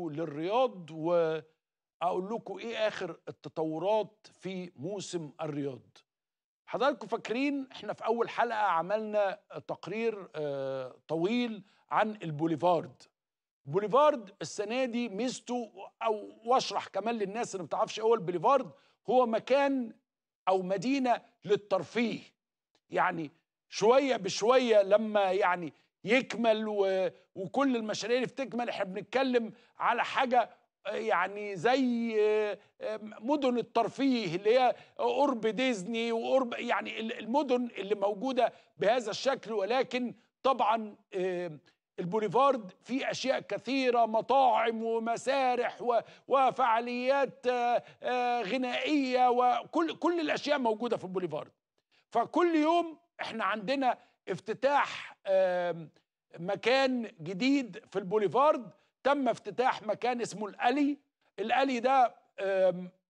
للرياض واقول لكم ايه اخر التطورات في موسم الرياض حضراتكم فاكرين احنا في اول حلقه عملنا تقرير آه، طويل عن البوليفارد بوليفارد السنه دي ميزته او واشرح كمان للناس اللي ما بتعرفش ايه هو البوليفارد هو مكان او مدينه للترفيه يعني شويه بشويه لما يعني يكمل و... وكل المشاريع اللي بتكمل احنا بنتكلم على حاجه آه، يعني زي آه، آه، مدن الترفيه اللي هي قرب ديزني وقرب يعني المدن اللي موجوده بهذا الشكل ولكن طبعا البوليفارد فيه اشياء كثيره مطاعم ومسارح وفعاليات غنائيه وكل كل الاشياء موجوده في البوليفارد فكل يوم احنا عندنا افتتاح مكان جديد في البوليفارد تم افتتاح مكان اسمه الالي الالي ده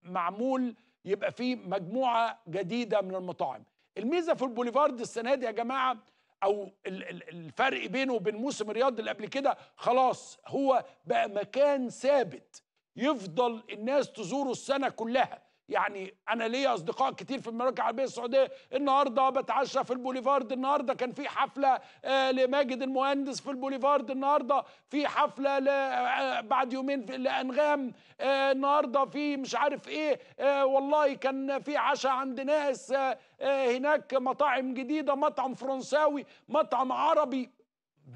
معمول يبقى فيه مجموعه جديده من المطاعم الميزه في البوليفارد السنه دي يا جماعه او الفرق بينه وبين موسم الرياض اللي قبل كده خلاص هو بقى مكان ثابت يفضل الناس تزوره السنه كلها يعني انا ليا اصدقاء كتير في المملكه العربيه السعوديه النهارده بتعشى في البوليفارد النهارده كان في حفله آه، لماجد المهندس في البوليفارد النهارده في حفله آه، بعد يومين لانغام آه، النهارده في مش عارف ايه والله كان في عشاء عند ناس هناك مطاعم جديده مطعم فرنساوي مطعم عربي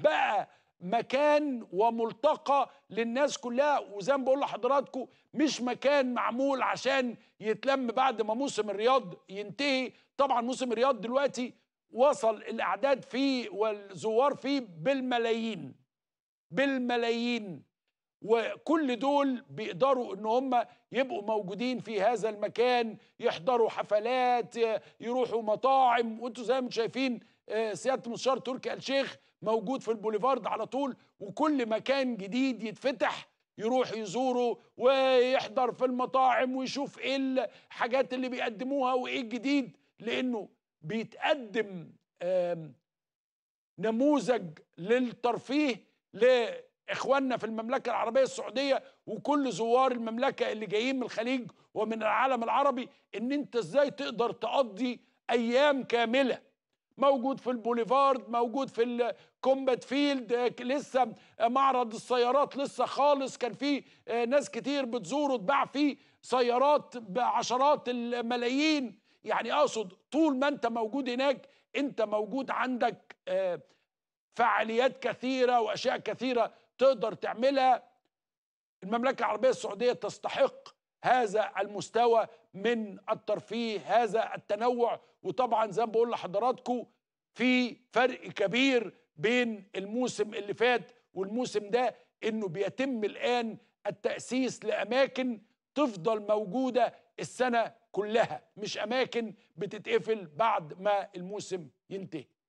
بقى مكان وملتقى للناس كلها وزي ما بقول لحضراتكم مش مكان معمول عشان يتلم بعد ما موسم الرياض ينتهي طبعا موسم الرياض دلوقتي وصل الاعداد فيه والزوار فيه بالملايين بالملايين وكل دول بيقدروا ان هم يبقوا موجودين في هذا المكان يحضروا حفلات يروحوا مطاعم وانتوا زي ما شايفين آه، سياده المستشار تركي آل شيخ موجود في البوليفارد على طول وكل مكان جديد يتفتح يروح يزوره ويحضر في المطاعم ويشوف ايه الحاجات اللي بيقدموها وايه الجديد لانه بيتقدم نموذج للترفيه اخواننا في المملكه العربيه السعوديه وكل زوار المملكه اللي جايين من الخليج ومن العالم العربي ان انت ازاي تقدر تقضي ايام كامله موجود في البوليفارد موجود في الكومبات فيلد لسه معرض السيارات لسه خالص كان في آه، ناس كتير بتزوره اتباع فيه سيارات بعشرات الملايين يعني اقصد طول ما انت موجود هناك انت موجود عندك آه، فعاليات كثيره واشياء كثيره تقدر تعملها المملكه العربيه السعوديه تستحق هذا المستوى من الترفيه هذا التنوع وطبعا زي ما بقول لحضراتكم في فرق كبير بين الموسم اللي فات والموسم ده انه بيتم الان التاسيس لاماكن تفضل موجوده السنه كلها مش اماكن بتتقفل بعد ما الموسم ينتهي